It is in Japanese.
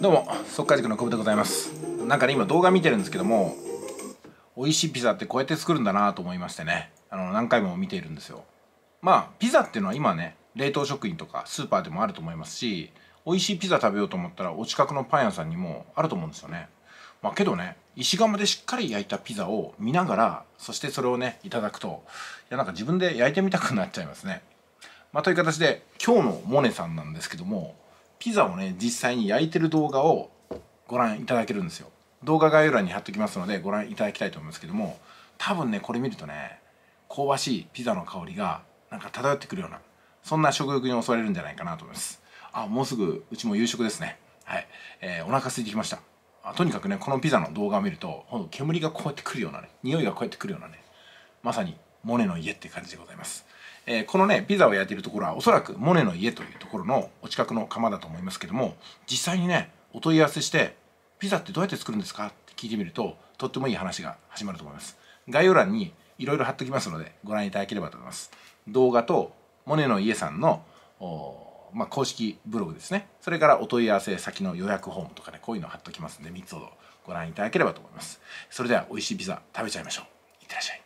どうも速稼塾の久保でございますなんかね今動画見てるんですけども美味しいピザってこうやって作るんだなと思いましてねあの何回も見ているんですよまあピザっていうのは今ね冷凍食品とかスーパーでもあると思いますし美味しいピザ食べようと思ったらお近くのパン屋さんにもあると思うんですよねまあけどね石窯でしっかり焼いたピザを見ながらそしてそれをねいただくといやなんか自分で焼いてみたくなっちゃいますねまあという形で今日のモネさんなんですけどもピザをね実際に焼いてる動画をご覧いただけるんですよ動画概要欄に貼っときますのでご覧いただきたいと思うんですけども多分ねこれ見るとね香ばしいピザの香りがなんか漂ってくるようなそんな食欲に襲われるんじゃないかなと思いますあもうすぐうちも夕食ですねはい、えー、お腹空いてきましたあとにかくねこのピザの動画を見ると煙がこうやってくるようなね匂いがこうやってくるようなねまさにモネの家って感じでございます。えー、このね、ピザを焼いているところはおそらくモネの家というところのお近くの窯だと思いますけども、実際にね、お問い合わせして、ピザってどうやって作るんですかって聞いてみると、とってもいい話が始まると思います。概要欄にいろいろ貼っときますので、ご覧いただければと思います。動画と、モネの家さんの、まあ、公式ブログですね。それからお問い合わせ先の予約フォームとかね、こういうの貼っときますんで、3つほどご覧いただければと思います。それでは美味しいピザ食べちゃいましょう。いってらっしゃい。